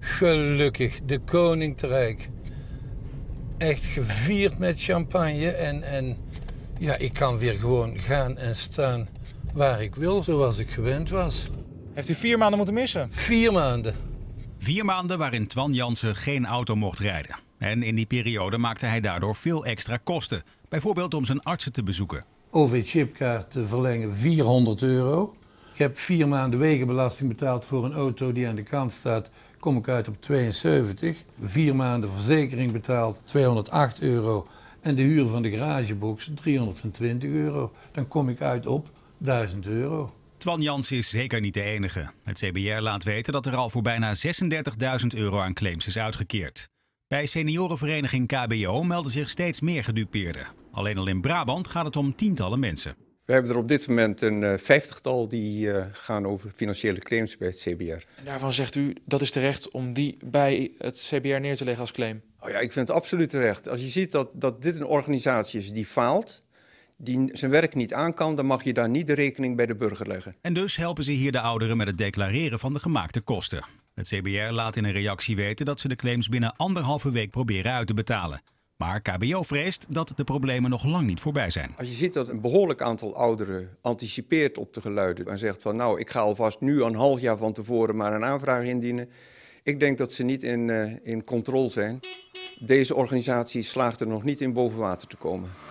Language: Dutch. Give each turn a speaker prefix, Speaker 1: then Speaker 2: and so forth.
Speaker 1: Gelukkig, de koning Echt gevierd met champagne en, en ja, ik kan weer gewoon gaan en staan waar ik wil, zoals ik gewend was. Heeft u vier maanden moeten missen? Vier maanden.
Speaker 2: Vier maanden waarin Twan Jansen geen auto mocht rijden. En in die periode maakte hij daardoor veel extra kosten. Bijvoorbeeld om zijn artsen te bezoeken.
Speaker 1: OV-chipkaart te verlengen 400 euro heb vier maanden wegenbelasting betaald voor een auto die aan de kant staat. Kom ik uit op 72. Vier maanden verzekering betaald, 208 euro. En de huur van de garagebox, 320 euro. Dan kom ik uit op 1000 euro.
Speaker 2: Twan Jans is zeker niet de enige. Het CBR laat weten dat er al voor bijna 36.000 euro aan claims is uitgekeerd. Bij seniorenvereniging KBO melden zich steeds meer gedupeerden. Alleen al in Brabant gaat het om tientallen mensen.
Speaker 3: We hebben er op dit moment een eh, vijftigtal die eh, gaan over financiële claims bij het CBR. En daarvan zegt u dat is terecht om die bij het CBR neer te leggen als claim? Oh ja, ik vind het absoluut terecht. Als je ziet dat, dat dit een organisatie is die faalt, die zijn werk niet aan kan, dan mag je daar niet de rekening bij de burger leggen.
Speaker 2: En dus helpen ze hier de ouderen met het declareren van de gemaakte kosten. Het CBR laat in een reactie weten dat ze de claims binnen anderhalve week proberen uit te betalen. Maar KBO vreest dat de problemen nog lang niet voorbij zijn.
Speaker 3: Als je ziet dat een behoorlijk aantal ouderen anticipeert op de geluiden en zegt van nou, ik ga alvast nu een half jaar van tevoren maar een aanvraag indienen. Ik denk dat ze niet in, eh, in controle zijn. Deze organisatie slaagt er nog niet in boven
Speaker 2: water te komen.